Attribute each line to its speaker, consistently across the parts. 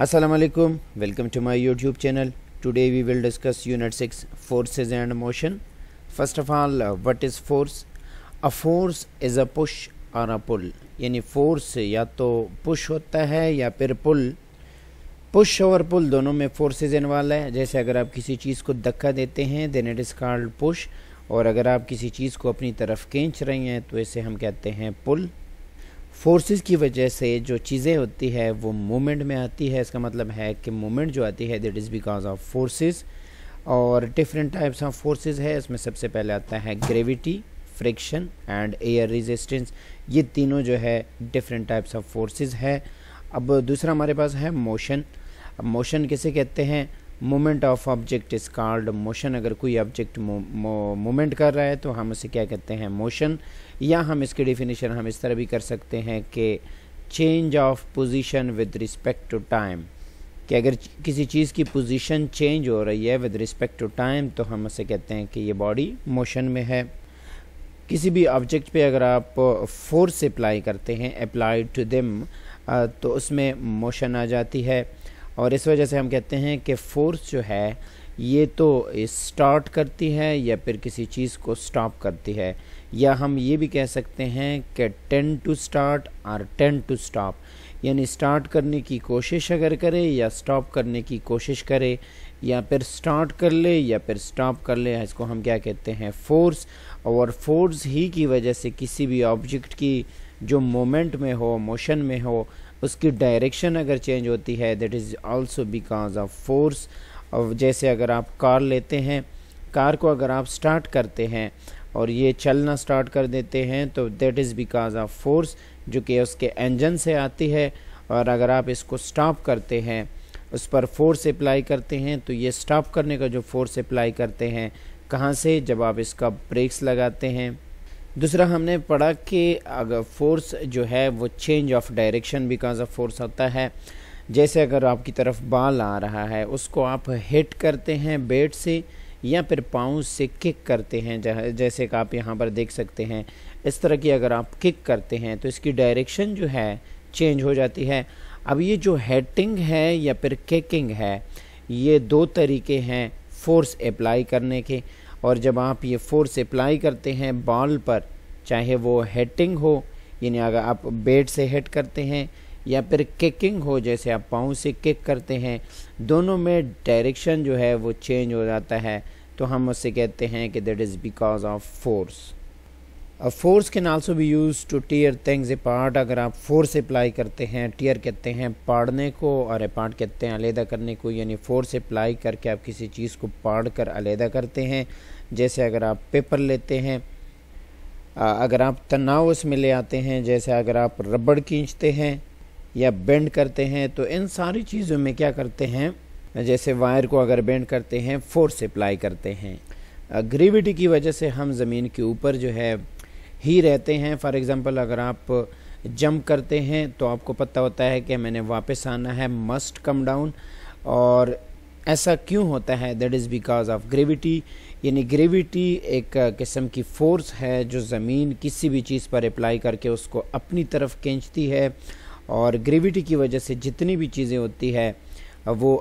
Speaker 1: Aslam welcome to my YouTube channel today we will discuss unit six forces and motion first of all what is force a force is a push और a पुल यानी force या तो push होता है या फिर पुल push और पुल दोनों में फोर्सेज इन्वाल्व है जैसे अगर आप किसी चीज़ को धक्का देते हैं then it is called push और अगर आप किसी चीज़ को अपनी तरफ खींच रहे हैं तो इसे हम कहते हैं पुल फोर्सेस की वजह से जो चीज़ें होती है वो मूवमेंट में आती है इसका मतलब है कि मूवमेंट जो आती है that is because of forces और डिफरेंट टाइप्स ऑफ फोर्सेस है इसमें सबसे पहले आता है gravity friction and air resistance ये तीनों जो है डिफरेंट टाइप्स ऑफ फोर्सेस है अब दूसरा हमारे पास है मोशन अब मोशन किसे कहते हैं moment of object is called motion अगर कोई ऑब्जेक्ट मोमेंट कर रहा है तो हम उसे क्या कहते हैं मोशन या हम इसकी डिफिनीशन हम इस तरह भी कर सकते हैं कि change of position with respect to time कि अगर किसी चीज़ की पोजीशन चेंज हो रही है विद रिस्पेक्ट टू टाइम तो हम उसे कहते हैं कि ये बॉडी मोशन में है किसी भी ऑब्जेक्ट पे अगर आप फोर्स अप्लाई करते हैं अप्लाई टू दिम तो उसमें मोशन आ जाती है और इस वजह से हम कहते हैं कि फोर्स जो है ये तो स्टार्ट करती है या फिर किसी चीज़ को स्टॉप करती है या हम ये भी कह सकते हैं कि टेन टू स्टार्ट और टेन टू स्टॉप यानी स्टार्ट करने की कोशिश अगर करे या स्टॉप करने की कोशिश करे या फिर स्टार्ट कर ले या फिर स्टॉप कर ले इसको हम क्या कहते हैं फोर्स और फोर्स ही की वजह से किसी भी ऑब्जेक्ट की जो मोमेंट में हो मोशन में हो उसकी डायरेक्शन अगर चेंज होती है that is also because of force और जैसे अगर आप कार लेते हैं कार को अगर आप स्टार्ट करते हैं और ये चलना स्टार्ट कर देते हैं तो that is because of force जो कि उसके इंजन से आती है और अगर आप इसको स्टॉप करते हैं उस पर फोर्स अप्लाई करते हैं तो ये स्टॉप करने का जो फोर्स अप्लाई करते हैं कहाँ से जब आप इसका ब्रेक्स लगाते हैं दूसरा हमने पढ़ा कि अगर फोर्स जो है वो change of direction because of force होता है जैसे अगर आपकी तरफ बाल आ रहा है उसको आप हिट करते हैं बेट से या फिर पाँव से किक करते हैं जैसे कि आप यहाँ पर देख सकते हैं इस तरह की अगर आप किक करते हैं तो इसकी डायरेक्शन जो है चेंज हो जाती है अब ये जो हेटिंग है या फिर किकिंग है ये दो तरीके हैं फोर्स अप्लाई करने के और जब आप ये फोर्स अप्लाई करते हैं बॉल पर चाहे वो हेटिंग हो यानी अगर आप बेट से हेट करते हैं या फिर किकिंग हो जैसे आप पाँव से किक करते हैं दोनों में डायरेक्शन जो है वो चेंज हो जाता है तो हम उससे कहते हैं कि that is because of force a force can also be use to tear things apart अगर आप फोर्स अप्लाई करते हैं टीयर कहते हैं पाड़ने को और ए पार्ट कहते हैं अलहदा करने को यानी फोर्स अप्लाई करके आप किसी चीज़ को पाड़ कर अलहदा करते हैं जैसे अगर आप पेपर लेते हैं अगर आप तनाव उसमें ले आते हैं जैसे अगर आप रबड़ खींचते हैं या बेंड करते हैं तो इन सारी चीज़ों में क्या करते हैं जैसे वायर को अगर बेंड करते हैं फोर्स अप्लाई करते हैं ग्रेविटी की वजह से हम ज़मीन के ऊपर जो है ही रहते हैं फॉर एग्ज़ाम्पल अगर आप जंप करते हैं तो आपको पता होता है कि मैंने वापस आना है मस्ट कम डाउन और ऐसा क्यों होता है that is because of gravity यानी ग्रेविटी एक किस्म की फ़ोर्स है जो ज़मीन किसी भी चीज़ पर अप्लाई करके उसको अपनी तरफ खींचती है और ग्रेविटी की वजह से जितनी भी चीज़ें होती है वो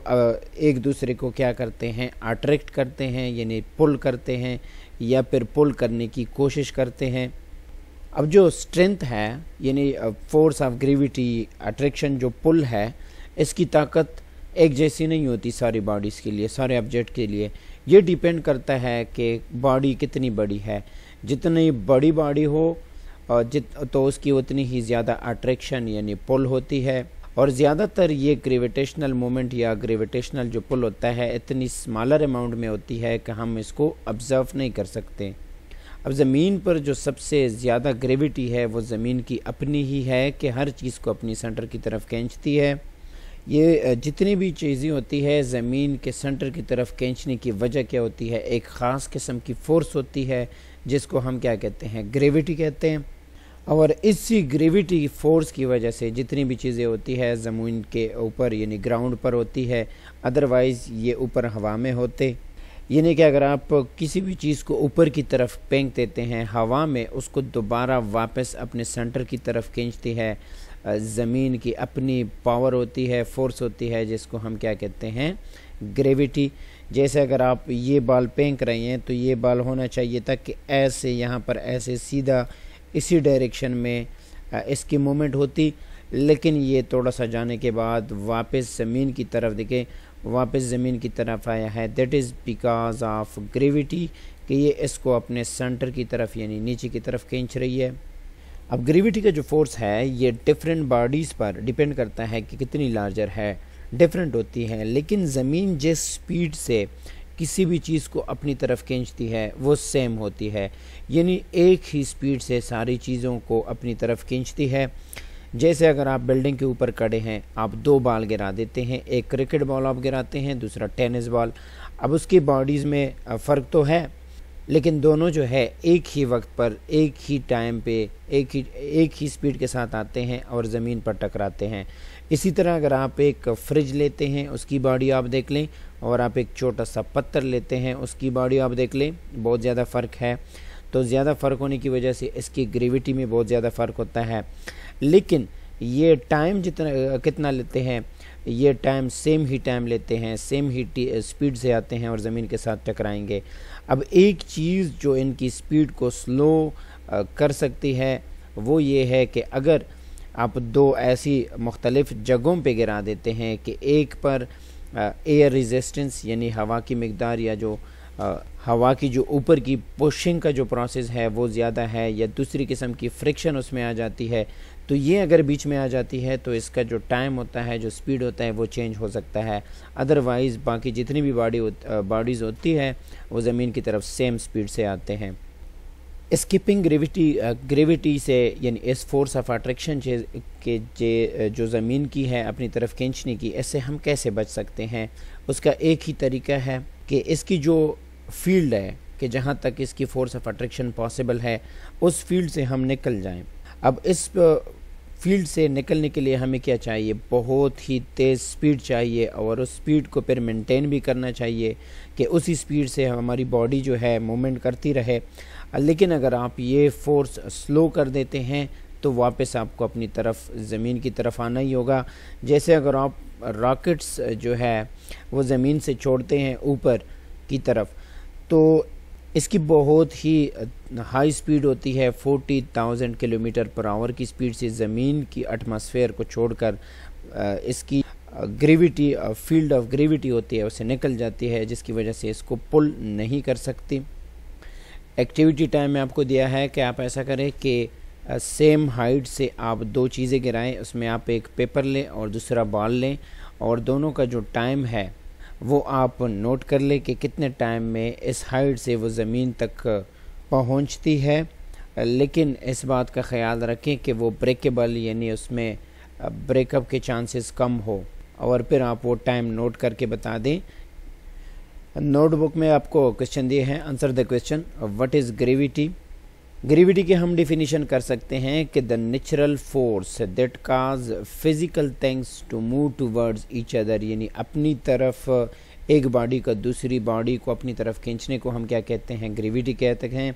Speaker 1: एक दूसरे को क्या करते हैं अट्रैक्ट करते हैं यानी पुल करते हैं या फिर पुल करने की कोशिश करते हैं अब जो स्ट्रेंथ है यानी फोर्स ऑफ ग्रेविटी अट्रैक्शन जो पुल है इसकी ताकत एक जैसी नहीं होती सारी बॉडीज़ के लिए सारे ऑब्जेक्ट के लिए ये डिपेंड करता है कि बॉडी कितनी बड़ी है जितनी बड़ी बॉडी हो और जित तो उसकी उतनी ही ज़्यादा अट्रैक्शन यानी पुल होती है और ज़्यादातर ये ग्रेविटेशनल मोमेंट या ग्रेविटेशनल जो पुल होता है इतनी स्मॉलर अमाउंट में होती है कि हम इसको ऑब्ज़र्व नहीं कर सकते अब ज़मीन पर जो सबसे ज़्यादा ग्रेविटी है वो ज़मीन की अपनी ही है कि हर चीज़ को अपनी सेंटर की तरफ खींचती है ये जितनी भी चीज़ें होती है ज़मीन के सेंटर की तरफ खींचने की वजह क्या होती है एक ख़ास किस्म की फ़ोर्स होती है जिसको हम क्या कहते हैं ग्रेविटी कहते हैं और इसी ग्रेविटी फोर्स की वजह से जितनी भी चीज़ें होती है ज़मीन के ऊपर यानी ग्राउंड पर होती है अदरवाइज़ ये ऊपर हवा में होते यानी कि अगर आप किसी भी चीज़ को ऊपर की तरफ पेंक देते हैं हवा में उसको दोबारा वापस अपने सेंटर की तरफ खींचती है ज़मीन की अपनी पावर होती है फोर्स होती है जिसको हम क्या कहते हैं ग्रेविटी जैसे अगर आप ये बाल पेंक रहे हैं तो ये बाल होना चाहिए था कि ऐसे यहाँ पर ऐसे सीधा इसी डायरेक्शन में इसकी मूवमेंट होती लेकिन ये थोड़ा सा जाने के बाद वापस ज़मीन की तरफ देखें वापस ज़मीन की तरफ आया है that is because of gravity कि ये इसको अपने सेंटर की तरफ यानी नीचे की तरफ खींच रही है अब ग्रेविटी का जो फोर्स है ये डिफरेंट बॉडीज़ पर डिपेंड करता है कि कितनी लार्जर है डिफरेंट होती है लेकिन ज़मीन जिस स्पीड से किसी भी चीज़ को अपनी तरफ खींचती है वो सेम होती है यानी एक ही स्पीड से सारी चीज़ों को अपनी तरफ खींचती है जैसे अगर आप बिल्डिंग के ऊपर खड़े हैं आप दो बॉल गिरा देते हैं एक क्रिकेट बॉल आप गिराते हैं दूसरा टेनिस बॉल अब उसकी बॉडीज़ में फ़र्क तो है लेकिन दोनों जो है एक ही वक्त पर एक ही टाइम पे एक ही एक ही स्पीड के साथ आते हैं और ज़मीन पर टकराते हैं इसी तरह अगर आप एक फ्रिज लेते हैं उसकी बॉडी आप देख लें और आप एक छोटा सा पत्थर लेते हैं उसकी बॉडी आप देख लें बहुत ज़्यादा फ़र्क है तो ज़्यादा फ़र्क होने की वजह से इसकी ग्रेविटी में बहुत ज़्यादा फ़र्क होता है लेकिन ये टाइम जितना कितना लेते हैं ये टाइम सेम ही टाइम लेते हैं सेम ही स्पीड से आते हैं और ज़मीन के साथ टकराएंगे अब एक चीज़ जो इनकी स्पीड को स्लो कर सकती है वो ये है कि अगर आप दो ऐसी मुख्तलिफ़ जगहों पे गिरा देते हैं कि एक पर एयर रेजिस्टेंस यानी हवा की मकदार या जो आ, हवा की जो ऊपर की पुशिंग का जो प्रोसेस है वो ज़्यादा है या दूसरी किस्म की फ्रिक्शन उसमें आ जाती है तो ये अगर बीच में आ जाती है तो इसका जो टाइम होता है जो स्पीड होता है वो चेंज हो सकता है अदरवाइज़ बाकी जितनी भी बॉडी बॉडीज़ होती है वो ज़मीन की तरफ सेम स्पीड से आते हैं स्किपिंग ग्रेविटी ग्रेविटी से यानी इस फोर्स ऑफ अट्रैक्शन के जे जो ज़मीन की है अपनी तरफ खींचने की इससे हम कैसे बच सकते हैं उसका एक ही तरीका है कि इसकी जो फील्ड है कि जहाँ तक इसकी फ़ोर्स ऑफ अट्रैक्शन पॉसिबल है उस फील्ड से हम निकल जाएं अब इस फील्ड से निकलने के लिए हमें क्या चाहिए बहुत ही तेज़ स्पीड चाहिए और उस स्पीड को फिर मेंटेन भी करना चाहिए कि उसी स्पीड से हमारी बॉडी जो है मूवमेंट करती रहे लेकिन अगर आप ये फोर्स स्लो कर देते हैं तो वापस आपको अपनी तरफ ज़मीन की तरफ आना ही होगा जैसे अगर आप रॉकेट्स जो है वो ज़मीन से छोड़ते हैं ऊपर की तरफ तो इसकी बहुत ही हाई स्पीड होती है 40,000 किलोमीटर पर आवर की स्पीड से ज़मीन की एटमॉस्फेयर को छोड़कर इसकी ग्रेविटी फील्ड ऑफ ग्रेविटी होती है उसे निकल जाती है जिसकी वजह से इसको पुल नहीं कर सकती एक्टिविटी टाइम में आपको दिया है कि आप ऐसा करें कि सेम हाइट से आप दो चीज़ें गिराएं उसमें आप एक पेपर लें और दूसरा बॉल लें और दोनों का जो टाइम है वो आप नोट कर लें कि कितने टाइम में इस हाइट से वो ज़मीन तक पहुंचती है लेकिन इस बात का ख्याल रखें कि वो ब्रेकेबल यानी उसमें ब्रेकअप के चांसेस कम हो और फिर आप वो टाइम नोट करके बता दें नोटबुक में आपको क्वेश्चन दिए हैं answer the question what is gravity gravity की हम डिफिनीशन कर सकते हैं कि the natural force that cause physical things to move towards each other यानी अपनी तरफ एक बॉडी का दूसरी बॉडी को अपनी तरफ खींचने को हम क्या कहते हैं ग्रेविटी कहते हैं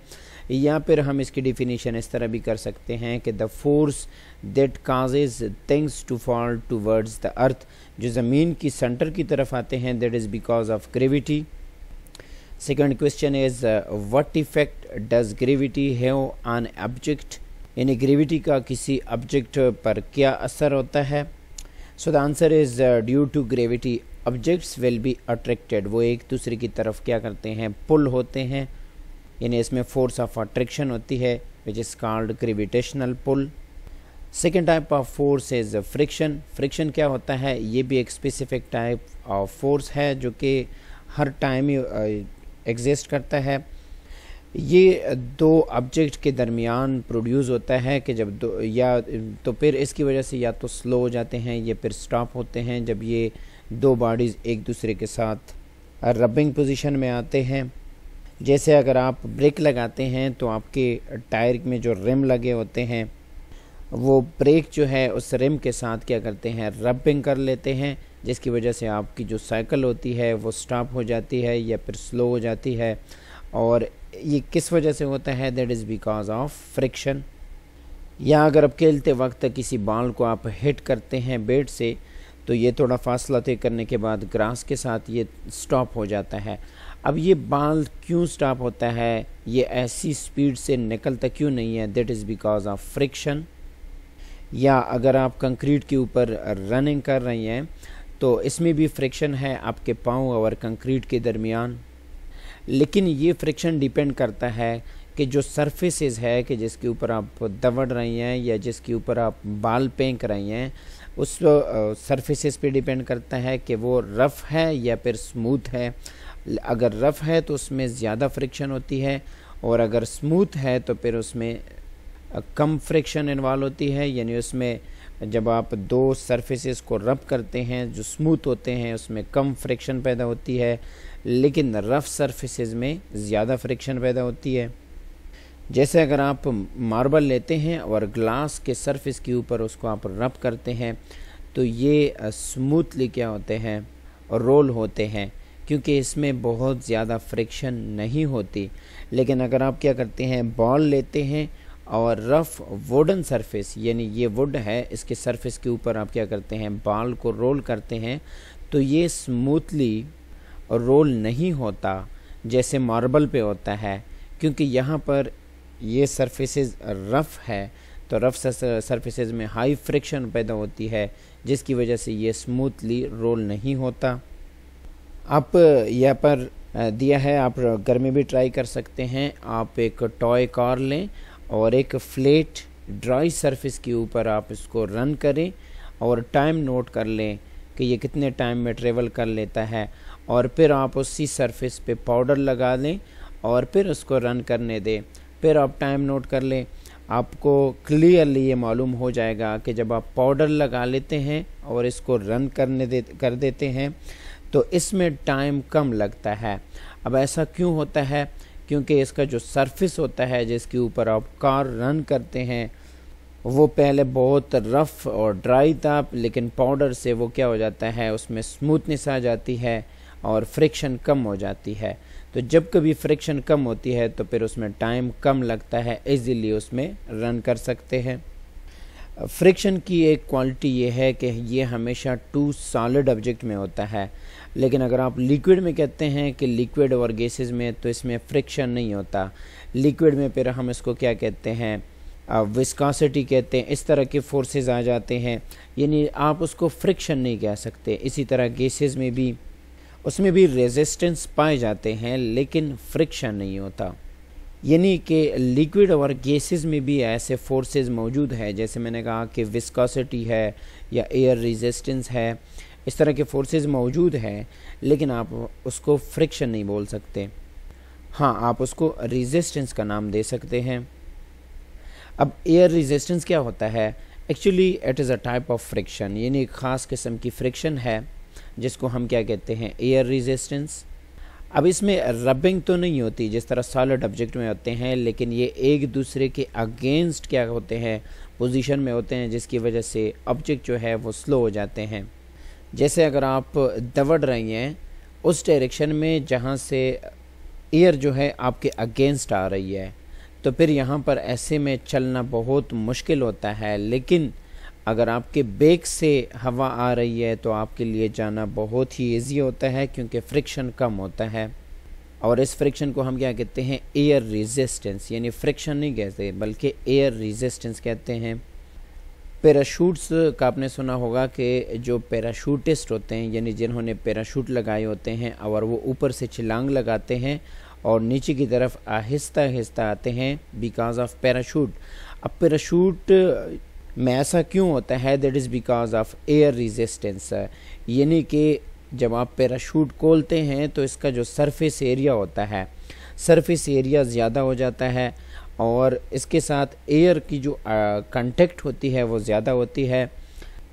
Speaker 1: या फिर हम इसकी डिफिनीशन इस तरह भी कर सकते हैं कि the force that causes things to fall towards the earth जो ज़मीन की सेंटर की तरफ आते हैं that is because of gravity second question is what effect does gravity have on object यानी ग्रेविटी का किसी ऑब्जेक्ट पर क्या असर होता है so the answer is due to gravity objects will be attracted वो एक दूसरे की तरफ क्या करते हैं पुल होते हैं यानी इसमें फोर्स ऑफ अट्रैक्शन होती है which is called gravitational pull second type of force is friction friction क्या होता है ये भी एक स्पेसिफिक टाइप ऑफ फोर्स है जो कि हर टाइम एग्जिस्ट करता है ये दो ऑब्जेक्ट के दरमियान प्रोड्यूस होता है कि जब दो या तो फिर इसकी वजह से या तो स्लो हो जाते हैं या फिर स्टॉप होते हैं जब ये दो बॉडीज़ एक दूसरे के साथ रबिंग पोजीशन में आते हैं जैसे अगर आप ब्रेक लगाते हैं तो आपके टायर में जो रिम लगे होते हैं वो ब्रेक जो है उस रिम के साथ क्या करते हैं रबिंग कर लेते हैं जिसकी वजह से आपकी जो साइकिल होती है वो स्टॉप हो जाती है या फिर स्लो हो जाती है और ये किस वजह से होता है that is because of friction या अगर आप खेलते वक्त किसी बाल को आप हिट करते हैं बेट से तो ये थोड़ा फासला तय करने के बाद ग्रास के साथ ये स्टॉप हो जाता है अब ये बाल क्यों स्टॉप होता है ये ऐसी स्पीड से निकलता क्यों नहीं है that is because of friction या अगर आप कंक्रीट के ऊपर रनिंग कर रही हैं तो इसमें भी फ्रिक्शन है आपके पाँव और कंक्रीट के दरमियान लेकिन ये फ्रिक्शन डिपेंड करता है कि जो सरफेसेस है कि जिसके ऊपर आप दबड़ रही हैं या जिसके ऊपर आप बाल पेंक रही हैं उस सरफेसेस पे डिपेंड करता है कि वो रफ़ है या फिर स्मूथ है अगर रफ़ है तो उसमें ज़्यादा फ्रिक्शन होती है और अगर स्मूथ है तो फिर उसमें कम फ्रिक्शन इन्वॉल्व होती है यानी उसमें जब आप दो सरफेसेस को रब करते हैं जो स्मूथ होते हैं उसमें कम फ्रिक्शन पैदा होती है लेकिन रफ़ सरफेसेस में ज़्यादा फ्रिक्शन पैदा होती है जैसे अगर आप मार्बल लेते हैं और ग्लास के सरफेस के ऊपर उसको आप रब करते हैं तो ये स्मूथली क्या होते हैं रोल होते हैं क्योंकि इसमें बहुत ज़्यादा फ्रिक्शन नहीं होती लेकिन अगर आप क्या करते हैं बॉल लेते हैं और रफ़ वुडन सरफेस यानी ये वुड है इसके सरफेस के ऊपर आप क्या करते हैं बाल को रोल करते हैं तो ये स्मूथली रोल नहीं होता जैसे मार्बल पे होता है क्योंकि यहाँ पर ये सरफेसेस रफ़ है तो रफ़ सरफेसेस में हाई फ्रिक्शन पैदा होती है जिसकी वजह से ये स्मूथली रोल नहीं होता आप यहाँ पर दिया है आप घर में भी ट्राई कर सकते हैं आप एक टॉय कार लें और एक फ्लेट ड्राई सरफेस के ऊपर आप इसको रन करें और टाइम नोट कर लें कि ये कितने टाइम में ट्रेवल कर लेता है और फिर आप उसी सरफेस पे पाउडर लगा लें और फिर उसको रन करने दें फिर आप टाइम नोट कर लें आपको क्लियरली ये मालूम हो जाएगा कि जब आप पाउडर लगा लेते हैं और इसको रन करने दे कर देते हैं तो इसमें टाइम कम लगता है अब ऐसा क्यों होता है क्योंकि इसका जो सरफेस होता है जिसके ऊपर आप कार रन करते हैं वो पहले बहुत रफ़ और ड्राई था लेकिन पाउडर से वो क्या हो जाता है उसमें स्मूथनेस आ जाती है और फ्रिक्शन कम हो जाती है तो जब कभी फ्रिक्शन कम होती है तो फिर उसमें टाइम कम लगता है इजीली उसमें रन कर सकते हैं फ्रिक्शन की एक क्वालिटी ये है कि ये हमेशा टू सॉलिड ऑब्जेक्ट में होता है लेकिन अगर आप लिक्विड में कहते हैं कि लिक्विड और गैसेज में तो इसमें फ्रिक्शन नहीं होता लिक्विड में फिर हम इसको क्या कहते हैं विस्कासिटी कहते हैं इस तरह के फोर्सेस आ जाते हैं यानी आप उसको फ्रिक्शन नहीं कह सकते इसी तरह गैसेस में भी उसमें भी रेजिस्टेंस पाए जाते हैं लेकिन फ्रिक्शन नहीं होता यानी कि लिक्विड और गैसेस में भी ऐसे फोर्सेस मौजूद हैं जैसे मैंने कहा कि विस्कोसिटी है या एयर रेजिस्टेंस है इस तरह के फोर्सेस मौजूद हैं लेकिन आप उसको फ्रिक्शन नहीं बोल सकते हाँ आप उसको रेजिस्टेंस का नाम दे सकते हैं अब एयर रेजिस्टेंस क्या होता है actually it is a type of friction यानी एक ख़ास किस्म की फ्रिक्शन है जिसको हम क्या कहते हैं एयर रेजिस्टेंस अब इसमें रबिंग तो नहीं होती जिस तरह सॉलिड ऑब्जेक्ट में होते हैं लेकिन ये एक दूसरे के अगेंस्ट क्या होते हैं पोजीशन में होते हैं जिसकी वजह से ऑब्जेक्ट जो है वो स्लो हो जाते हैं जैसे अगर आप दौड़ रही हैं उस डायरेक्शन में जहाँ से एयर जो है आपके अगेंस्ट आ रही है तो फिर यहाँ पर ऐसे में चलना बहुत मुश्किल होता है लेकिन अगर आपके बेक से हवा आ रही है तो आपके लिए जाना बहुत ही ईजी होता है क्योंकि फ्रिक्शन कम होता है और इस फ्रिक्शन को हम क्या कहते हैं एयर रेजिस्टेंस यानी फ्रिक्शन नहीं कहते बल्कि एयर रेजिस्टेंस कहते हैं पैराशूट्स का आपने सुना होगा कि जो पैराशूटिस्ट होते हैं यानी जिन्होंने पैराशूट लगाए होते हैं और वो ऊपर से छलांग लगाते हैं और नीचे की तरफ आहिस्ता आहिस्ता आते हैं बिकॉज ऑफ पैराशूट अब पैराशूट में ऐसा क्यों होता है that is because of air resistance यानी कि जब आप पैराशूट खोलते हैं तो इसका जो सरफेस एरिया होता है सरफेस एरिया ज़्यादा हो जाता है और इसके साथ एयर की जो कंटेक्ट होती है वो ज़्यादा होती है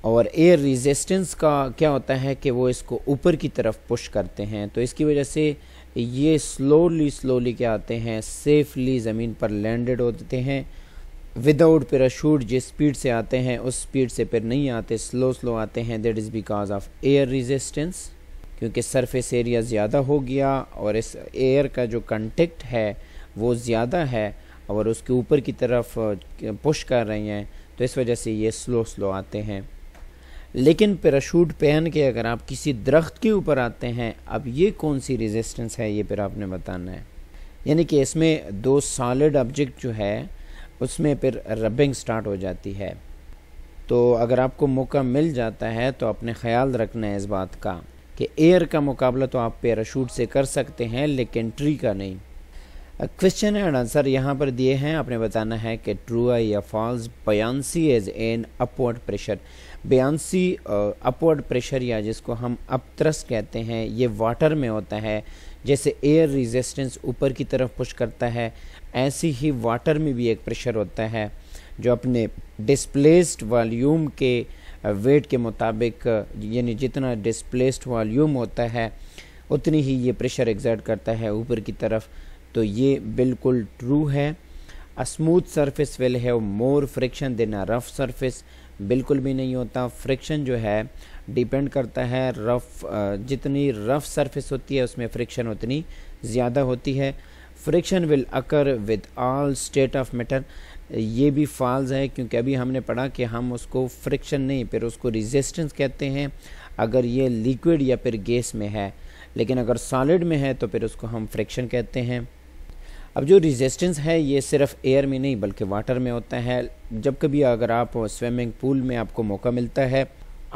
Speaker 1: और एयर रेजिस्टेंस का क्या होता है कि वो इसको ऊपर की तरफ पुश करते हैं तो इसकी वजह से ये स्लोली स्लोली क्या आते हैं सेफली ज़मीन पर लैंडेड होते हैं विदाउट पैराशूट जिस स्पीड से आते हैं उस स्पीड से फिर नहीं आते स्लो स्लो आते हैं that is because of air resistance क्योंकि सरफेस एरिया ज़्यादा हो गया और इस एयर का जो कंटेक्ट है वो ज़्यादा है और उसके ऊपर की तरफ पुश कर रही हैं तो इस वजह से ये स्लो स्लो आते हैं लेकिन पैराशूट पहन के अगर आप किसी दरख्त के ऊपर आते हैं अब ये कौन सी रेजिस्टेंस है ये फिर आपने बताना है यानी कि इसमें दो सॉलिड ऑब्जेक्ट जो है उसमें फिर रबिंग स्टार्ट हो जाती है तो अगर आपको मौका मिल जाता है तो अपने ख्याल रखना है इस बात का कि एयर का मुकाबला तो आप पैराशूट से कर सकते हैं लेकिन ट्री का नहीं क्वेश्चन एंड आंसर यहाँ पर दिए हैं आपने बताना है कि ट्रू है या false buoyancy is an upward pressure buoyancy upward pressure या जिसको हम अपत्रस कहते हैं ये वाटर में होता है जैसे एयर रेजिस्टेंस ऊपर की तरफ पुश करता है ऐसी ही वाटर में भी एक प्रेशर होता है जो अपने डिस्प्लेस्ड वॉल्यूम के वेट के मुताबिक यानी जितना डिस्प्लेस्ड वॉल्यूम होता है उतनी ही ये प्रेशर एग्जर्ट करता है ऊपर की तरफ तो ये बिल्कुल ट्रू है a smooth surface will have more friction than a rough surface बिल्कुल भी नहीं होता फ्रिक्शन जो है डिपेंड करता है रफ जितनी रफ सरफेस होती है उसमें फ्रिक्शन उतनी ज़्यादा होती है friction will occur with all state of matter ये भी फॉल्स है क्योंकि अभी हमने पढ़ा कि हम उसको फ्रिक्शन नहीं फिर उसको रिजिस्टेंस कहते हैं अगर ये लिक्विड या फिर गैस में है लेकिन अगर सॉलिड में है तो फिर उसको हम फ्रिक्शन कहते हैं अब जो रेजिस्टेंस है ये सिर्फ एयर में नहीं बल्कि वाटर में होता है जब कभी अगर आप स्विमिंग पूल में आपको मौका मिलता है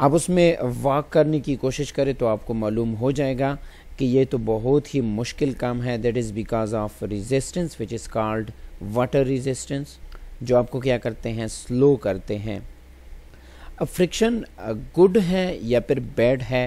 Speaker 1: आप उसमें वॉक करने की कोशिश करें तो आपको मालूम हो जाएगा कि ये तो बहुत ही मुश्किल काम है that is because of resistance which is called water resistance जो आपको क्या करते हैं स्लो करते हैं अब फ्रिक्शन गुड है या फिर बैड है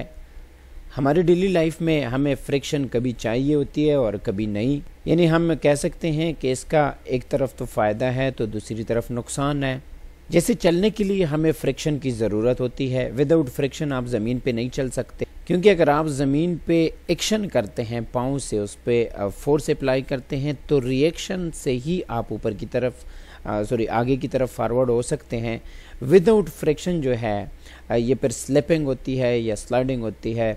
Speaker 1: हमारे डेली लाइफ में हमें फ्रिक्शन कभी चाहिए होती है और कभी नहीं यानी हम कह सकते हैं कि इसका एक तरफ तो फ़ायदा है तो दूसरी तरफ नुकसान है जैसे चलने के लिए हमें फ्रिक्शन की ज़रूरत होती है विदाउट फ्रिक्शन आप ज़मीन पे नहीं चल सकते क्योंकि अगर आप ज़मीन पे एक्शन करते हैं पाँव से उस पर फोर्स अप्लाई करते हैं तो रिएक्शन से ही आप ऊपर की तरफ सॉरी आगे की तरफ फॉरवर्ड हो सकते हैं विदाउट फ्रिक्शन जो है ये फिर स्लिपिंग होती है या स्लाइडिंग होती है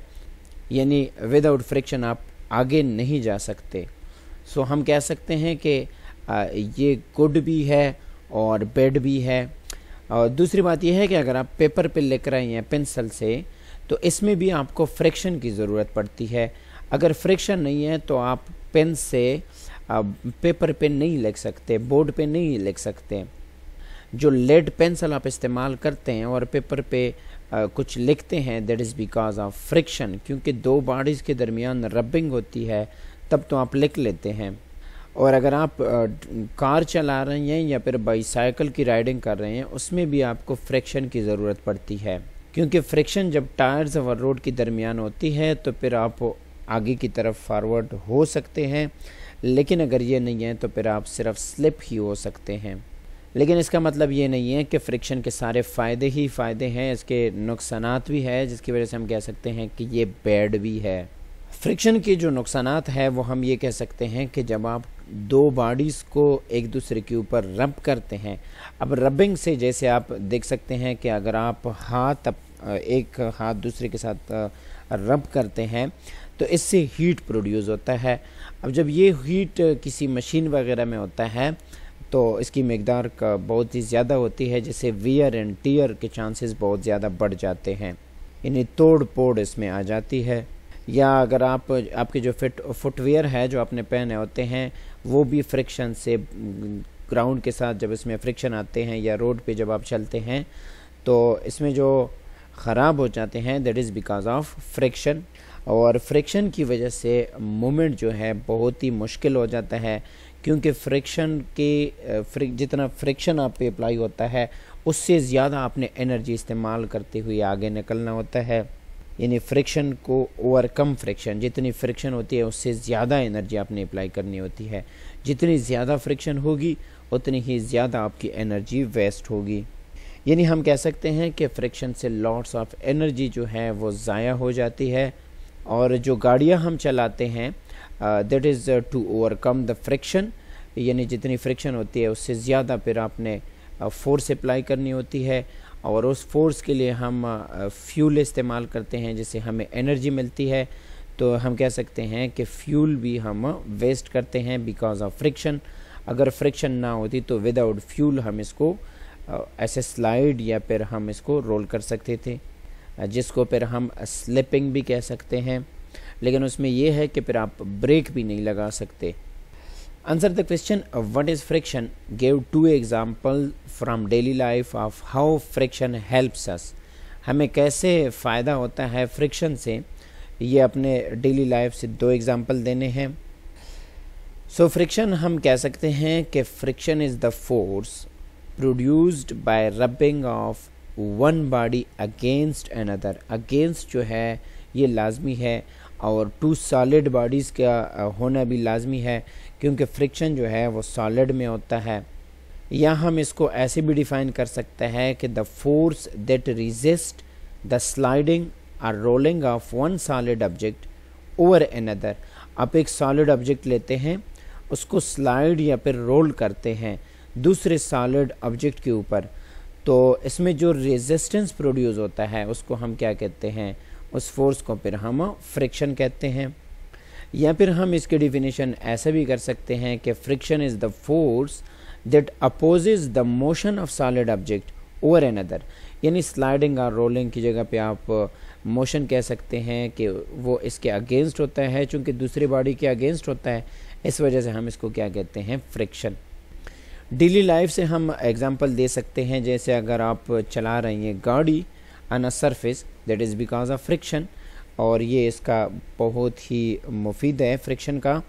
Speaker 1: यानी विदाउट फ्रिक्शन आप आगे नहीं जा सकते सो हम कह सकते हैं कि ये गुड भी है और बेड भी है और दूसरी बात यह है कि अगर आप पेपर पे लिख रहे हैं पेंसिल से तो इसमें भी आपको फ्रिक्शन की ज़रूरत पड़ती है अगर फ्रिक्शन नहीं है तो आप पेन से पेपर पे नहीं लिख सकते बोर्ड पे नहीं लिख सकते जो लेड पेंसिल आप इस्तेमाल करते हैं और पेपर पे कुछ लिखते हैं that is because of friction क्योंकि दो बॉडीज़ के दरमियान रबिंग होती है तब तो आप लिख लेते हैं और अगर आप कार चला रहे हैं या फिर बाईसाइकिल की राइडिंग कर रहे हैं उसमें भी आपको फ्रिक्शन की ज़रूरत पड़ती है क्योंकि फ्रिक्शन जब टायर्स और रोड के दरमियान होती है तो फिर आप आगे की तरफ फॉरवर्ड हो सकते हैं लेकिन अगर ये नहीं है तो फिर आप सिर्फ स्लिप ही हो सकते हैं लेकिन इसका मतलब ये नहीं है कि फ्रिक्शन के सारे फ़ायदे ही फ़ायदे हैं इसके नुकसान भी है जिसकी वजह से हम कह सकते हैं कि ये बैड भी है फ्रिक्शन के जो नुकसान है वो हम ये कह सकते हैं कि जब आप दो बॉडीज़ को एक दूसरे के ऊपर रब करते हैं अब रबिंग से जैसे आप देख सकते हैं कि अगर आप हाथ एक हाथ दूसरे के साथ रब करते हैं तो इससे हीट प्रोड्यूस होता है अब जब ये हीट किसी मशीन वगैरह में होता है तो इसकी मकदार का बहुत ही ज़्यादा होती है जिससे वियर एंड टीयर के चांसेस बहुत ज़्यादा बढ़ जाते हैं यानी तोड़ पोड़ इसमें आ जाती है या अगर आप आपके जो फिट फुटवेयर है जो आपने पहने होते हैं वो भी फ्रिक्शन से ग्राउंड के साथ जब इसमें फ्रिक्शन आते हैं या रोड पे जब आप चलते हैं तो इसमें जो ख़राब हो जाते हैं that is because of friction और फ्रिक्शन की वजह से मोमेंट जो है बहुत ही मुश्किल हो जाता है क्योंकि फ्रिक्शन के फ्रिक, जितना फ्रिक्शन आप पे अप्लाई होता है उससे ज़्यादा आपने एनर्जी इस्तेमाल करते हुए आगे निकलना होता है यानी फ्रिक्शन को ओवरकम फ्रिक्शन जितनी फ्रिक्शन होती है उससे ज़्यादा एनर्जी आपने अप्लाई करनी होती है जितनी ज़्यादा फ्रिक्शन होगी उतनी ही ज़्यादा आपकी एनर्जी वेस्ट होगी यानी हम कह सकते हैं कि फ्रिक्शन से लॉट्स ऑफ एनर्जी जो है वो ज़ाया हो जाती है और जो गाड़ियाँ हम चलाते हैं that is to overcome the friction यानी जितनी फ्रिक्शन होती है उससे ज़्यादा फिर आपने फोर्स uh, अप्लाई करनी होती है और उस फोर्स के लिए हम फ्यूल इस्तेमाल करते हैं जिससे हमें एनर्जी मिलती है तो हम कह सकते हैं कि फ्यूल भी हम वेस्ट करते हैं बिकॉज ऑफ फ्रिक्शन अगर फ्रिक्शन ना होती तो विदाउट फ्यूल हम इसको ऐसे स्लाइड या फिर हम इसको रोल कर सकते थे जिसको फिर हम स्लिपिंग भी कह सकते हैं लेकिन उसमें यह है कि फिर आप ब्रेक भी नहीं लगा सकते Answer the question of uh, what is friction gave two examples from daily life of how friction helps us. हमें कैसे फ़ायदा होता है फ्रिक्शन से ये अपने डेली लाइफ से दो एग्जाम्पल देने हैं सो so, फ्रिक्शन हम कह सकते हैं कि friction is the force produced by rubbing of one body against another against जो है ये लाजमी है और टू सॉलिड बॉडीज़ का होना भी लाजमी है क्योंकि फ्रिक्शन जो है वो सॉलिड में होता है या हम इसको ऐसे भी डिफ़ाइन कर सकते हैं कि the force that resist the sliding और rolling of one solid object over another आप एक सॉलिड ऑब्जेक्ट लेते हैं उसको स्लाइड या फिर रोल करते हैं दूसरे सॉलिड ऑब्जेक्ट के ऊपर तो इसमें जो रेजिस्टेंस प्रोड्यूस होता है उसको हम क्या कहते हैं उस फोर्स को फिर हम फ्रिक्शन कहते हैं या फिर हम इसकी डिफिनेशन ऐसे भी कर सकते हैं कि friction is the force that opposes the motion of solid object over another यानी स्लाइडिंग और रोलिंग की जगह पे आप मोशन uh, कह सकते हैं कि वो इसके अगेंस्ट होता है चूँकि दूसरी बॉडी के अगेंस्ट होता है इस वजह से हम इसको क्या कहते हैं फ्रिक्शन डेली लाइफ से हम एग्ज़ाम्पल दे सकते हैं जैसे अगर आप चला रही हैं गाड़ी on a surface that is because of friction और ये इसका बहुत ही मुफीद है फ्रिक्शन का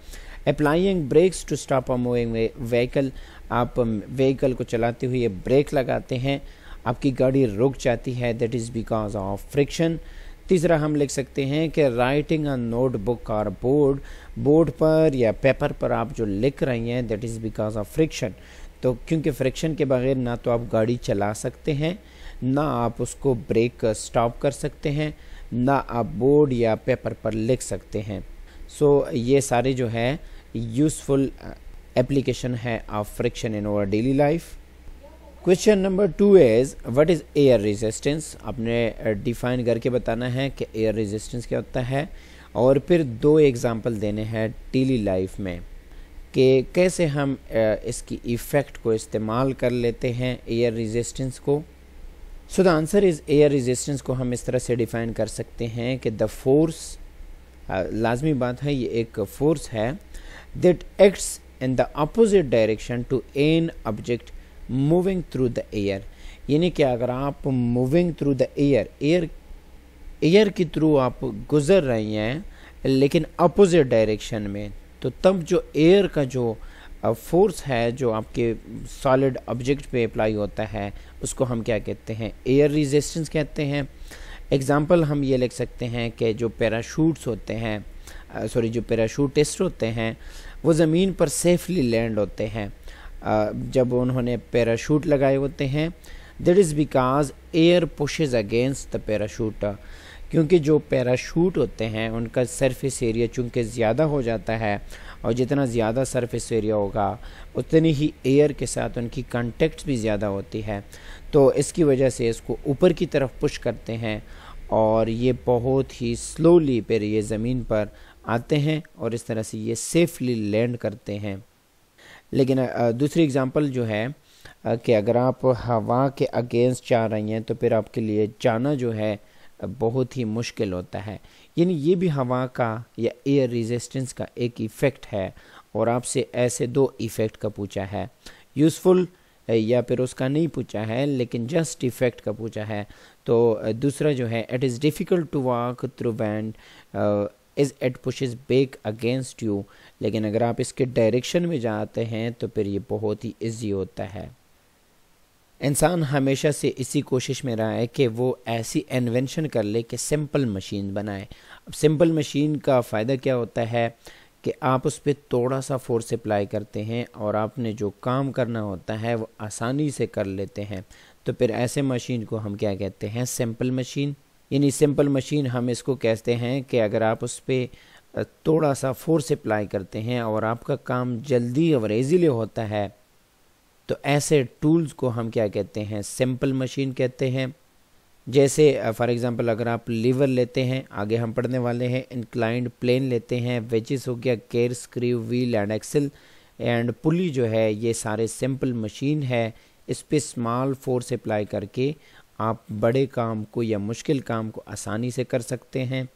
Speaker 1: applying brakes to stop a moving vehicle आप व्हीकल को चलाते हुए ब्रेक लगाते हैं आपकी गाड़ी रुक जाती है that is because of friction तीसरा हम लिख सकते हैं कि राइटिंग अ नोट बुक और बोर्ड बोर्ड पर या पेपर पर आप जो लिख रही हैं that is because of friction तो क्योंकि फ्रिक्शन के बगैर ना तो आप गाड़ी चला सकते हैं ना आप उसको ब्रेक स्टॉप uh, कर सकते हैं ना आप बोर्ड या पेपर पर लिख सकते हैं सो so, ये सारे जो uh, है यूज़फुल एप्लीकेशन है of friction in our daily life question number two is what is air resistance आपने डिफाइन uh, करके बताना है कि एयर रेजिस्टेंस क्या होता है और फिर दो एग्ज़ाम्पल देने हैं डेली लाइफ में कि कैसे हम इसकी इफ़ेक्ट को इस्तेमाल कर लेते हैं एयर रेजिस्टेंस को so the answer is air resistance को हम इस तरह से डिफाइन कर सकते हैं कि द फोर्स लाजमी बात है ये एक फोर्स है that acts in the opposite direction to an object moving through the air यानी कि अगर आप moving through the air air air के थ्रू आप गुजर रहे हैं लेकिन अपोजिट डायरेक्शन में तो तब जो एयर का जो फोर्स है जो आपके सॉलिड ऑब्जेक्ट पे अप्लाई होता है उसको हम क्या कहते हैं एयर रेजिस्टेंस कहते हैं एग्ज़ाम्पल हम ये लिख सकते हैं कि जो पैराशूट्स होते हैं सॉरी जो पैराशूटिस्ट होते हैं वो ज़मीन पर सेफली लैंड होते हैं जब उन्होंने पैराशूट लगाए होते हैं that is because air pushes against the parachute क्योंकि जो पैराशूट होते हैं उनका सरफेस एरिया चूँकि ज़्यादा हो जाता है और जितना ज़्यादा सरफेस एरिया होगा उतनी ही एयर के साथ उनकी कॉन्टेक्ट भी ज़्यादा होती है तो इसकी वजह से इसको ऊपर की तरफ पुश करते हैं और ये बहुत ही स्लोली पर ये ज़मीन पर आते हैं और इस तरह से ये सेफली लैंड करते हैं लेकिन दूसरी एग्ज़ाम्पल जो है कि अगर आप हवा के अगेंस्ट जा रही हैं तो फिर आपके लिए जाना जो है बहुत ही मुश्किल होता है यानी ये भी हवा का या एयर रेजिस्टेंस का एक इफ़ेक्ट है और आपसे ऐसे दो इफ़ेक्ट का पूछा है यूज़फुल या फिर उसका नहीं पूछा है लेकिन जस्ट इफ़ेक्ट का पूछा है तो दूसरा जो है it is difficult to walk through wind as it pushes back against you लेकिन अगर आप इसके डायरेक्शन में जाते हैं तो फिर ये बहुत ही ईजी होता है इंसान हमेशा से इसी कोशिश में रहा है कि वो ऐसी इन्वेंशन कर ले कि सिंपल मशीन बनाए अब सिंपल मशीन का फ़ायदा क्या होता है कि आप उस पर थोड़ा सा फोर्स अप्लाई करते हैं और आपने जो काम करना होता है वो आसानी से कर लेते हैं तो फिर ऐसे मशीन को हम क्या कहते हैं सिंपल मशीन यानी सिंपल मशीन हम इसको कहते हैं कि अगर आप उस पर थोड़ा सा फोर्स अप्लाई करते हैं और आपका काम जल्दी और ईजीली होता है तो ऐसे टूल्स को हम क्या कहते हैं सिंपल मशीन कहते हैं जैसे फॉर uh, एग्जांपल अगर आप लीवर लेते हैं आगे हम पढ़ने वाले हैं इंक्लाइंड प्लेन लेते हैं वेजिस हो गया gear screw wheel and axle and pulley जो है ये सारे सिंपल मशीन है इस पर स्मॉल फोर्स अप्लाई करके आप बड़े काम को या मुश्किल काम को आसानी से कर सकते हैं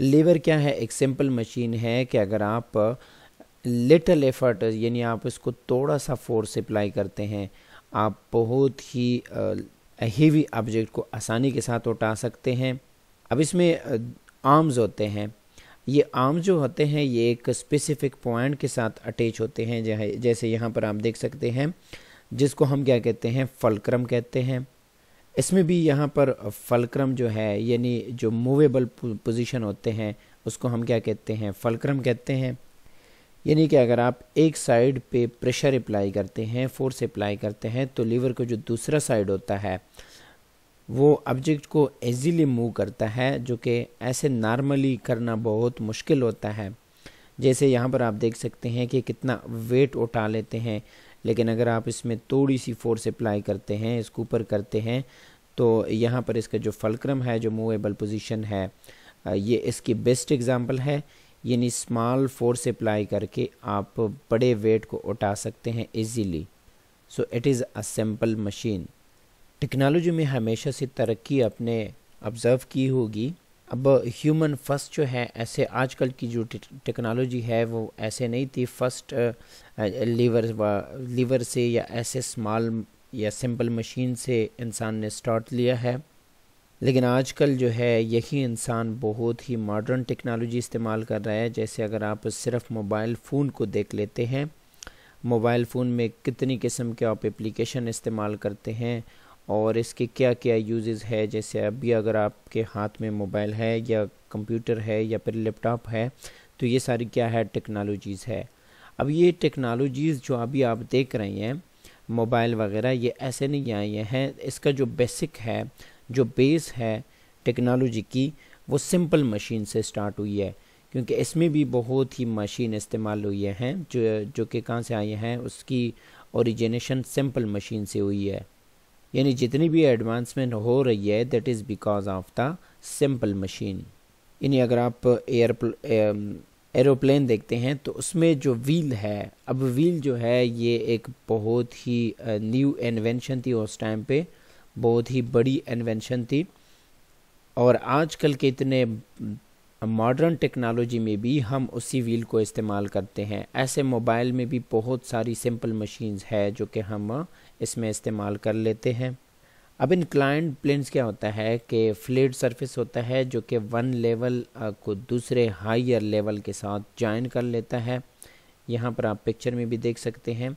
Speaker 1: लीवर क्या है एक सिंपल मशीन है कि अगर आप लिटल एफर्ट यानी आप इसको थोड़ा सा फोर्स अप्लाई करते हैं आप बहुत ही हीवी ऑब्जेक्ट को आसानी के साथ उठा सकते हैं अब इसमें आर्म्स होते हैं ये आर्म्स जो होते हैं ये एक स्पेसिफिक पॉइंट के साथ अटैच होते हैं जैसे यहाँ पर आप देख सकते हैं जिसको हम क्या कहते हैं फलक्रम कहते हैं इसमें भी यहाँ पर फलक्रम जो है यानी जो मूवेबल पोजीशन होते हैं उसको हम क्या कहते हैं फलक्रम कहते हैं यानी कि अगर आप एक साइड पे प्रेशर अप्लाई करते हैं फोर्स अप्लाई करते हैं तो लीवर का जो दूसरा साइड होता है वो ऑब्जेक्ट को ईजीली मूव करता है जो कि ऐसे नॉर्मली करना बहुत मुश्किल होता है जैसे यहाँ पर आप देख सकते हैं कि कितना वेट उठा लेते हैं लेकिन अगर आप इसमें थोड़ी सी फोर्स अप्लाई करते हैं इसको ऊपर करते हैं तो यहाँ पर इसका जो फलक्रम है जो मूवेबल पोजिशन है ये इसकी बेस्ट एग्जाम्पल है यानी स्मॉल फोर्स अप्लाई करके आप बड़े वेट को उठा सकते हैं easily so it is a simple machine technology में हमेशा से तरक्की अपने ऑब्ज़र्व की होगी अब ह्यूमन फर्स्ट जो है ऐसे आजकल की जो टेक्नोलॉजी है वो ऐसे नहीं थी फर्स्ट लीवर लीवर से या ऐसे स्मॉल या सिंपल मशीन से इंसान ने स्टार्ट लिया है लेकिन आजकल जो है यही इंसान बहुत ही मॉडर्न टेक्नोलॉजी इस्तेमाल कर रहा है जैसे अगर आप सिर्फ मोबाइल फ़ोन को देख लेते हैं मोबाइल फ़ोन में कितनी किस्म के आप एप्लीकेशन इस्तेमाल करते हैं और इसके क्या क्या यूज़ है जैसे अभी अगर आपके हाथ में मोबाइल है या कंप्यूटर है या फिर लैपटॉप है तो ये सारी क्या है टेक्नोलॉजीज़ है अब ये टेक्नोलॉजीज़ जो अभी आप देख रहे हैं मोबाइल वगैरह ये ऐसे नहीं आए हैं इसका जो बेसिक है जो बेस है टेक्नोलॉजी की वो सिंपल मशीन से स्टार्ट हुई है क्योंकि इसमें भी बहुत ही मशीन इस्तेमाल हुई हैं जो जो कि कहाँ से आई हैं उसकी ओरिजिनेशन सिंपल मशीन से हुई है यानी जितनी भी एडवांसमेंट हो रही है that is because of the simple machine यानी अगर आप एयर एरोप्लेन um, देखते हैं तो उसमें जो व्हील है अब व्हील जो है ये एक बहुत ही न्यू uh, इन्वेंशन थी उस टाइम पे बहुत ही बड़ी इन्वेंशन थी और आजकल के इतने मॉडर्न टेक्नोलॉजी में भी हम उसी व्हील को इस्तेमाल करते हैं ऐसे मोबाइल में भी बहुत सारी सिंपल मशीन्स है जो कि हम इसमें इस्तेमाल कर लेते हैं अब इन क्लाइंट प्लेन्स क्या होता है कि फ्लेट सरफेस होता है जो कि वन लेवल को दूसरे हायर लेवल के साथ जॉइन कर लेता है यहाँ पर आप पिक्चर में भी देख सकते हैं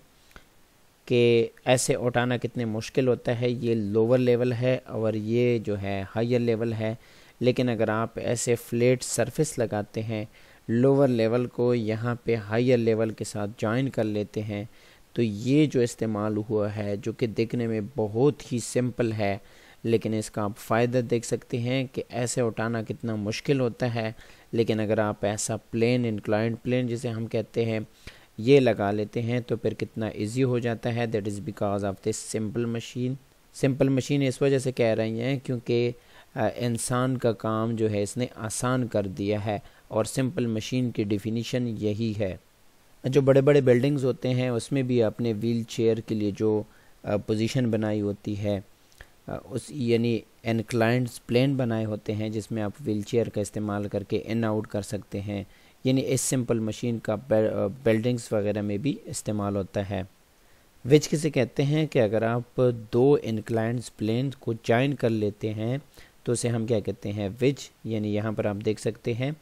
Speaker 1: कि ऐसे उठाना कितने मुश्किल होता है ये लोअर लेवल है और ये जो है हायर लेवल है लेकिन अगर आप ऐसे फ्लेट सरफेस लगाते हैं लोअर लेवल को यहाँ पे हायर लेवल के साथ जॉइन कर लेते हैं तो ये जो इस्तेमाल हुआ है जो कि देखने में बहुत ही सिंपल है लेकिन इसका आप फ़ायदा देख सकते हैं कि ऐसे उठाना कितना मुश्किल होता है लेकिन अगर आप ऐसा प्लेन इंक्लाइंट प्लेन जिसे हम कहते हैं ये लगा लेते हैं तो फिर कितना इजी हो जाता है that is because of this simple machine simple machine इस वजह से कह रही हैं क्योंकि इंसान का काम जो है इसने आसान कर दिया है और सिंपल मशीन की डिफिनीशन यही है जो बड़े बड़े बिल्डिंग्स होते हैं उसमें भी आपने व्हील चेयर के लिए जो पोजीशन बनाई होती है उस यानी एनक्लाइंट्स प्लेन बनाए होते हैं जिसमें आप व्हील चेयर का इस्तेमाल करके इन आउट कर सकते हैं यानी इस सिंपल मशीन का बिल्डिंग्स वगैरह में भी इस्तेमाल होता है विच किसे कहते हैं कि अगर आप दो इनक्लाइंस प्लेन को जॉइन कर लेते हैं तो उसे हम क्या कहते हैं विच यानी यहाँ पर आप देख सकते हैं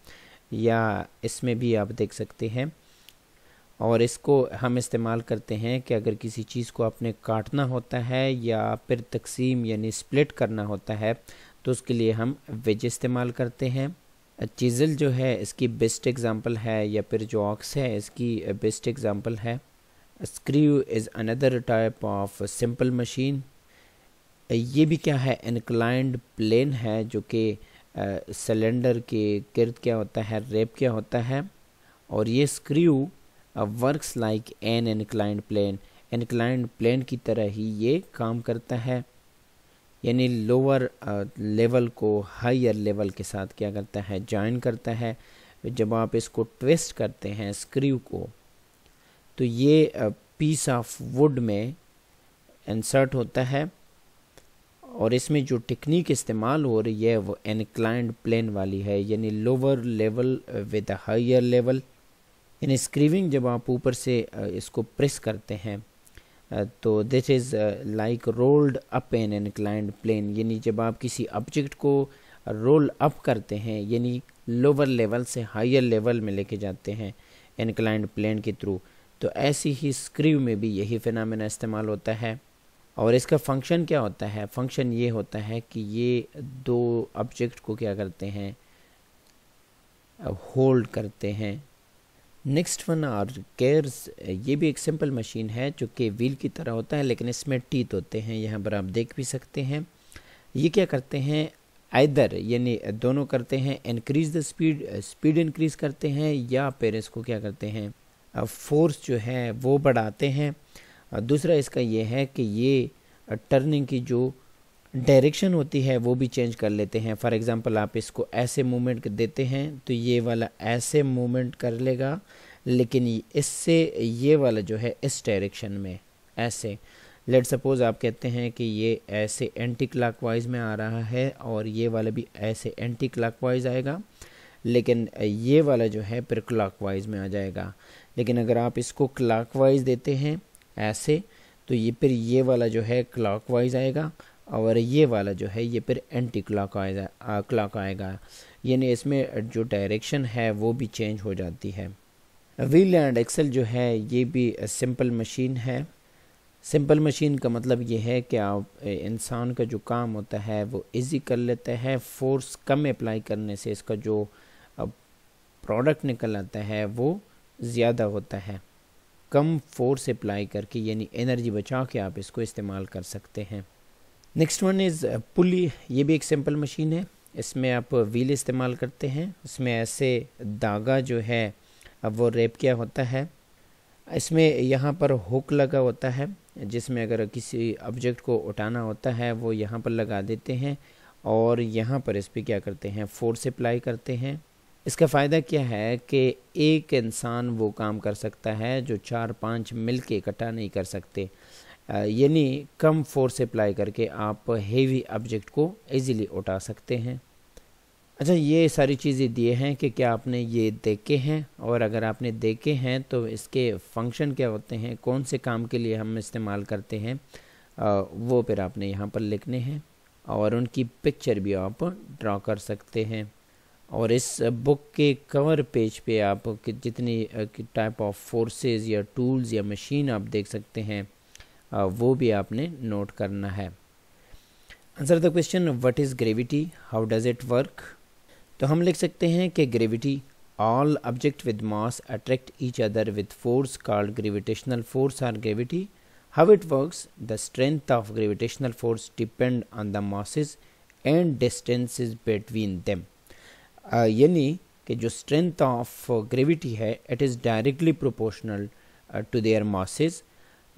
Speaker 1: या इसमें भी आप देख सकते हैं और इसको हम इस्तेमाल करते हैं कि अगर किसी चीज़ को आपने काटना होता है या फिर तकसीम यानी स्प्लिट करना होता है तो उसके लिए हम विज इस्तेमाल करते हैं चीज़ल जो है इसकी बेस्ट एग्ज़ाम्पल है या फिर जो ऑक्स है इसकी बेस्ट एग्ज़ाम्पल है screw is another type of simple machine ये भी क्या है इनक्लाइंड प्लेन है जो कि सिलेंडर के किर्द क्या होता है रेप क्या होता है और ये screw works like an inclined plane inclined plane की तरह ही ये काम करता है यानी लोअर लेवल uh, को हायर लेवल के साथ क्या करता है जॉइन करता है जब आप इसको ट्विस्ट करते हैं स्क्रू को तो ये पीस ऑफ वुड में इंसर्ट होता है और इसमें जो टेक्निक इस्तेमाल हो रही है वो इनक्लाइंड प्लेन वाली है यानी lower level with higher level यानी स्क्रीविंग जब आप ऊपर से uh, इसको प्रेस करते हैं Uh, तो this is like rolled up inclined plane यानी जब आप किसी ऑब्जेक्ट को रोल अप करते हैं यानी लोअर लेवल से हायर लेवल में लेके जाते हैं इनक्लाइंड प्लेन के थ्रू तो ऐसी ही स्क्रीव में भी यही फिनमिना इस्तेमाल होता है और इसका फंक्शन क्या होता है फंक्शन ये होता है कि ये दो ऑब्जेक्ट को क्या करते हैं होल्ड uh, करते हैं नेक्स्ट वन आर केयर्स ये भी एक सिंपल मशीन है जो कि व्हील की तरह होता है लेकिन इसमें टीथ होते हैं यहाँ पर आप देख भी सकते हैं ये क्या करते हैं आइदर यानी दोनों करते हैं increase the speed speed increase करते हैं या फिर इसको क्या करते हैं फोर्स जो है वो बढ़ाते हैं दूसरा इसका ये है कि ये टर्निंग की जो डायरेक्शन होती है वो भी चेंज कर लेते हैं फॉर एग्ज़ाम्पल आप इसको ऐसे मूवमेंट देते हैं तो ये वाला ऐसे मूवमेंट कर लेगा लेकिन इससे ये वाला जो है इस डायरेक्शन में ऐसे लेट सपोज़ आप कहते हैं कि ये ऐसे एंटी क्लाक में आ रहा है और ये वाला भी ऐसे एंटी क्लाक आएगा लेकिन ये वाला जो है फिर क्लाक में आ जाएगा लेकिन अगर आप इसको क्लाक देते हैं ऐसे तो ये फिर ये वाला जो है क्लाक आएगा और ये वाला जो है ये फिर एंटी क्लाक आएगा क्लाक आएगा यानी इसमें जो डायरेक्शन है वो भी चेंज हो जाती है व्हील एंड एक्सल जो है ये भी सिंपल मशीन है सिंपल मशीन का मतलब ये है कि आप इंसान का जो काम होता है वो इजी कर लेते हैं फोर्स कम अप्लाई करने से इसका जो प्रोडक्ट निकल आता है वो ज़्यादा होता है कम फोर्स अप्लाई करके यानी एनर्जी बचा के आप इसको इस्तेमाल कर सकते हैं नेक्स्ट वन इज़ पुली ये भी एक सिंपल मशीन है इसमें आप व्हील इस्तेमाल करते हैं उसमें ऐसे धागा जो है अब वो रेप किया होता है इसमें यहाँ पर हुक लगा होता है जिसमें अगर किसी ऑब्जेक्ट को उठाना होता है वो यहाँ पर लगा देते हैं और यहाँ पर इस पर क्या करते हैं फोर्स अप्लाई करते हैं इसका फ़ायदा क्या है कि एक इंसान वो काम कर सकता है जो चार पाँच मिल के इकट्ठा नहीं कर सकते यानी कम फोर्स अप्लाई करके आप हेवी ऑब्जेक्ट को इजीली उठा सकते हैं अच्छा ये सारी चीज़ें दिए हैं कि क्या आपने ये देखे हैं और अगर आपने देखे हैं तो इसके फंक्शन क्या होते हैं कौन से काम के लिए हम इस्तेमाल करते हैं वो फिर आपने यहाँ पर लिखने हैं और उनकी पिक्चर भी आप ड्रा कर सकते हैं और इस बुक के कवर पेज पे आप जितनी टाइप ऑफ फोर्सेस या टूल्स या मशीन आप देख सकते हैं वो भी आपने नोट करना है answer the question what is gravity how does it work तो हम लिख सकते हैं कि gravity all object with mass attract each other with force called gravitational force or gravity how it works the strength of gravitational force depend on the masses and distance between them यानी कि जो strength of gravity है it is directly proportional to their masses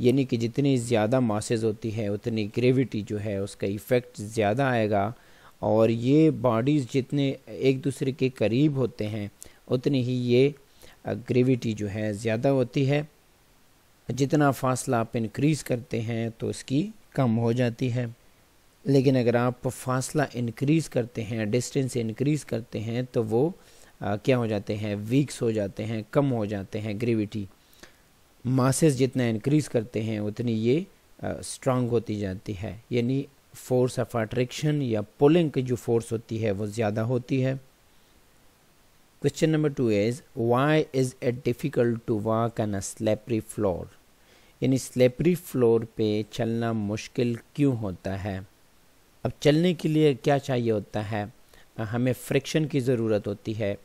Speaker 1: यानी कि जितनी ज़्यादा masses होती है उतनी ग्रेविटी जो है उसका इफ़ेक्ट ज़्यादा आएगा और ये बॉडीज़ जितने एक दूसरे के करीब होते हैं उतनी ही ये ग्रेविटी जो है ज़्यादा होती है जितना फासला आप इनक्रीज़ करते हैं तो इसकी कम हो जाती है लेकिन अगर आप फासला इनक्रीज़ करते हैं डिस्टेंस इनक्रीज़ करते हैं तो वो आ, क्या हो जाते हैं वीक्स हो जाते हैं कम हो जाते हैं ग्रेविटी मासेस जितना इंक्रीज करते हैं उतनी ये स्ट्रांग होती जाती है यानी फोर्स ऑफ अट्रैक्शन या पुलिंग की जो फोर्स होती है वो ज़्यादा होती है question number two is why is it difficult to walk on a slippery floor यानी स्लेपरी फ्लोर पे चलना मुश्किल क्यों होता है अब चलने के लिए क्या चाहिए होता है हमें फ्रिक्शन की ज़रूरत होती है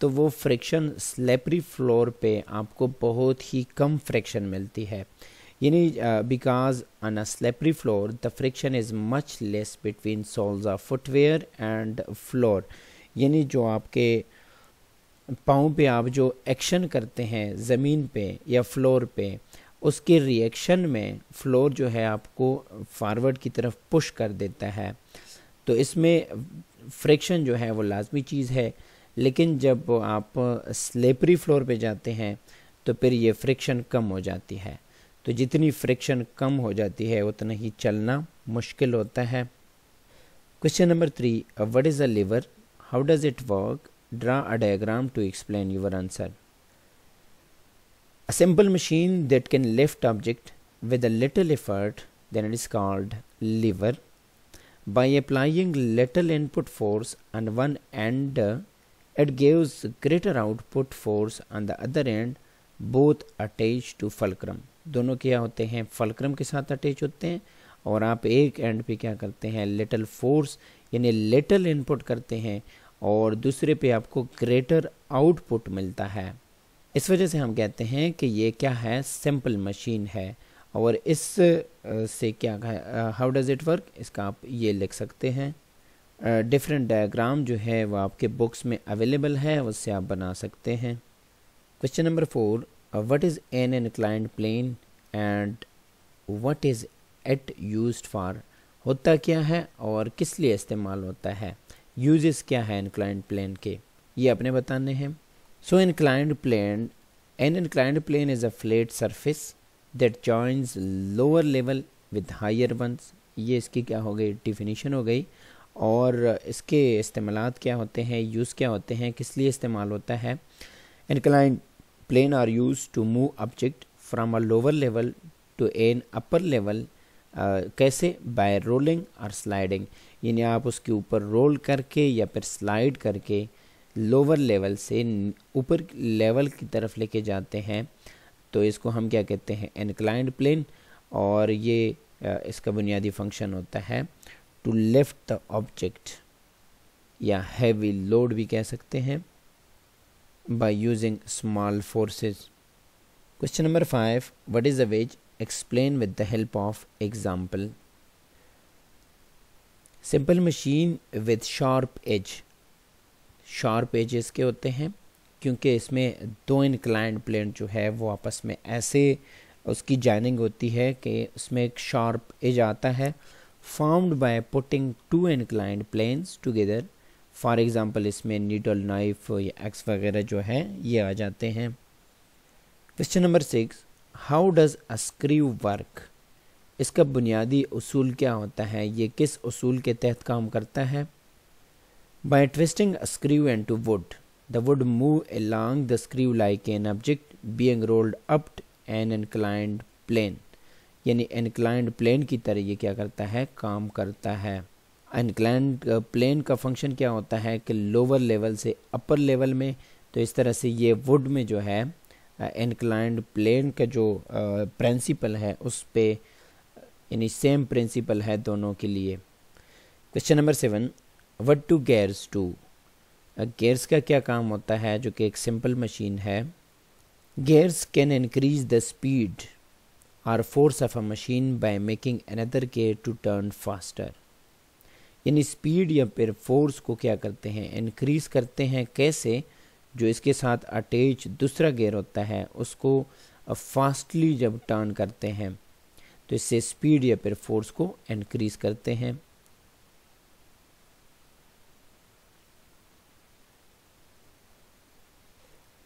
Speaker 1: तो वो फ्रिक्शन स्लेपरी फ्लोर पे आपको बहुत ही कम फ्रिक्शन मिलती है यानी because on a slippery floor the friction is much less between soles of footwear and floor यानी जो आपके पाँव पे आप जो एक्शन करते हैं ज़मीन पे या फ्लोर पे उसके रिएक्शन में फ्लोर जो है आपको फॉरवर्ड की तरफ पुश कर देता है तो इसमें फ्रिक्शन जो है वो लाजमी चीज़ है लेकिन जब आप स्लेपरी फ्लोर पे जाते हैं तो फिर ये फ्रिक्शन कम हो जाती है तो जितनी फ्रिक्शन कम हो जाती है उतना ही चलना मुश्किल होता है question number three what is a lever how does it work draw a diagram to explain your answer a simple machine that can lift object with a little effort then it is called lever by applying little input force and one end It gives greater output force on the other end both attached to fulcrum. दोनों क्या होते हैं fulcrum के साथ attach होते हैं और आप एक एंड पे क्या करते हैं लिटल फोर्स यानी लिटल इनपुट करते हैं और दूसरे पे आपको ग्रेटर आउटपुट मिलता है इस वजह से हम कहते हैं कि ये क्या है सिंपल मशीन है और इस से क्या हाउ डज़ इट वर्क इसका आप ये लिख सकते हैं डिफरेंट डायग्राम जो है वो आपके बुक्स में अवेलेबल है उससे आप बना सकते हैं question number four what is an inclined plane and what is it use for होता क्या है और किस लिए इस्तेमाल होता है यूजेस क्या है इनक्लाइंट प्लेन के ये अपने बताने हैं so inclined plane an inclined plane is a flat surface that joins lower level with higher ones ये इसकी क्या हो गई डिफिनीशन हो गई और इसके इस्तेमाल क्या होते हैं यूज़ क्या होते हैं किस लिए इस्तेमाल होता है inclined plane are use to move object from a lower level to an upper level कैसे बाय रोलिंग और स्लाइडिंग यानी आप उसके ऊपर रोल करके या फिर स्लाइड करके लोअर लेवल से ऊपर लेवल की तरफ लेके जाते हैं तो इसको हम क्या कहते हैं इनकलाइंड प्लेन और ये इसका बुनियादी फंक्शन होता है टू लिफ्ट द ऑब्जेक्ट या हैवी लोड भी कह सकते हैं by using small forces question number five what is the wedge explain with the help of example simple machine with sharp edge sharp edge के होते हैं क्योंकि इसमें दो इनक्लाइंट प्लेन जो है वो आपस में ऐसे उसकी जाइनिंग होती है कि उसमें एक शार्प एज आता है formed by putting two inclined planes together for example इसमें needle, नाइफ या एक्स वगैरह जो है ये आ जाते हैं question number six how does a screw work इसका बुनियादी असूल क्या होता है ये किस असूल के तहत काम करता है By twisting a screw and to wood the wood move the the screw like an object rolled rolled an an plane. Plane यानी इनक्लाइंड प्लेन की तरह ये क्या करता है काम करता है इनक्लाइंड प्लेन uh, का फंक्शन क्या होता है कि लोअर लेवल से अपर लेवल में तो इस तरह से ये वुड में जो है इनक्लाइंड uh, प्लेन का जो प्रिंसिपल uh, है उस पर यानी सेम प्रिंसिपल है दोनों के लिए question number seven what do gears to gears का क्या काम होता है जो कि एक सिंपल मशीन है gears can increase the speed or force of a machine by making another के टू टर्न फास्टर यानी स्पीड या फिर फोर्स को क्या करते हैं इनक्रीज करते हैं कैसे जो इसके साथ अटैच दूसरा गेयर होता है उसको फास्टली जब टर्न करते हैं तो इससे स्पीड या फिर फोर्स को इनक्रीज करते हैं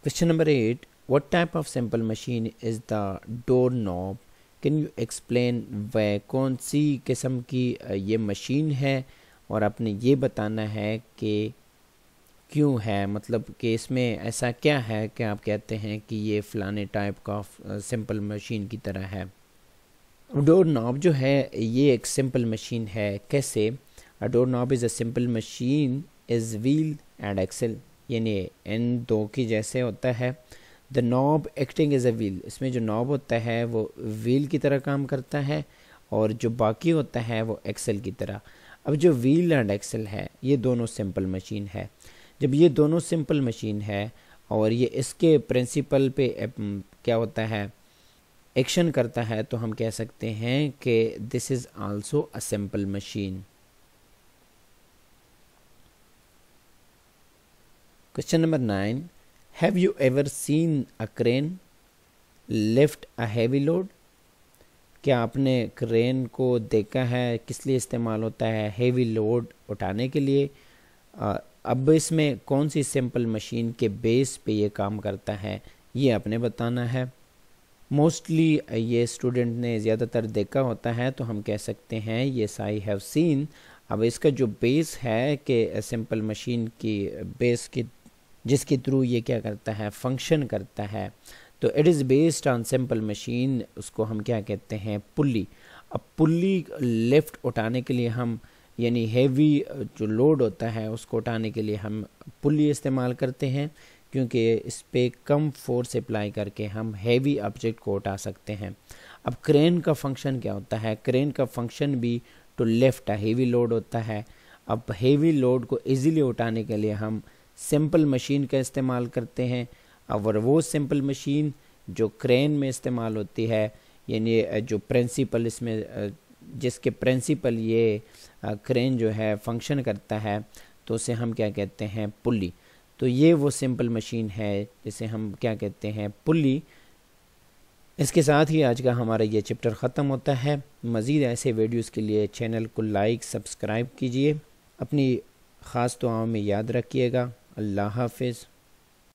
Speaker 1: question number eight What type of simple machine is the door knob? Can you explain वह कौन सी किस्म की ये मशीन है और आपने ये बताना है कि क्यों है मतलब कि इसमें ऐसा क्या है कि आप कहते हैं कि ये फ़लाने टाइप का सिंपल मशीन की तरह है डोर नॉब जो है ये एक सिंपल मशीन है कैसे door knob is a simple machine is wheel and axle यानी इन दो की जैसे होता है the knob acting as a wheel इसमें जो नॉब होता है वो व्हील की तरह काम करता है और जो बाकी होता है वो एक्सेल की तरह अब जो व्हील एंड एक्सेल है ये दोनों सिंपल मशीन है जब ये दोनों सिंपल मशीन है और ये इसके प्रिंसिपल पे क्या होता है एक्शन करता है तो हम कह सकते हैं कि this is also a simple machine question number nine Have you ever seen a crane lift a heavy load? क्या आपने क्रेन को देखा है किस लिए इस्तेमाल होता है हेवी लोड उठाने के लिए अब इसमें कौन सी सिंपल मशीन के बेस पे ये काम करता है ये आपने बताना है मोस्टली ये स्टूडेंट ने ज़्यादातर देखा होता है तो हम कह सकते हैं ये आई हैव सीन अब इसका जो बेस है कि सिंपल मशीन की बेस की जिसके थ्रू ये क्या करता है फंक्शन करता है तो it is based on simple machine उसको हम क्या कहते हैं पुली अब पुली लिफ्ट उठाने के लिए हम यानी हेवी जो लोड होता है उसको उठाने के लिए हम पुली इस्तेमाल करते हैं क्योंकि इस पर कम फोर्स अप्लाई करके हम हेवी ऑब्जेक्ट को उठा सकते हैं अब क्रेन का फंक्शन क्या होता है क्रेन का फंक्शन भी टू लिफ्ट हैवी लोड होता है अब हेवी लोड को इजीली उठाने के लिए हम सिंपल मशीन का इस्तेमाल करते हैं और वो सिंपल मशीन जो क्रेन में इस्तेमाल होती है यानी जो प्रिंसिपल इसमें जिसके प्रिंसिपल ये क्रेन जो है फंक्शन करता है तो उसे हम क्या कहते हैं पुली तो ये वो सिंपल मशीन है जिसे हम क्या कहते हैं पुली इसके साथ ही आज का हमारा ये चैप्टर ख़त्म होता है मज़ीद ऐसे वीडियोस के लिए चैनल को लाइक सब्सक्राइब कीजिए अपनी ख़ास दुआओं में याद रखिएगा अल्लाह हाफिज़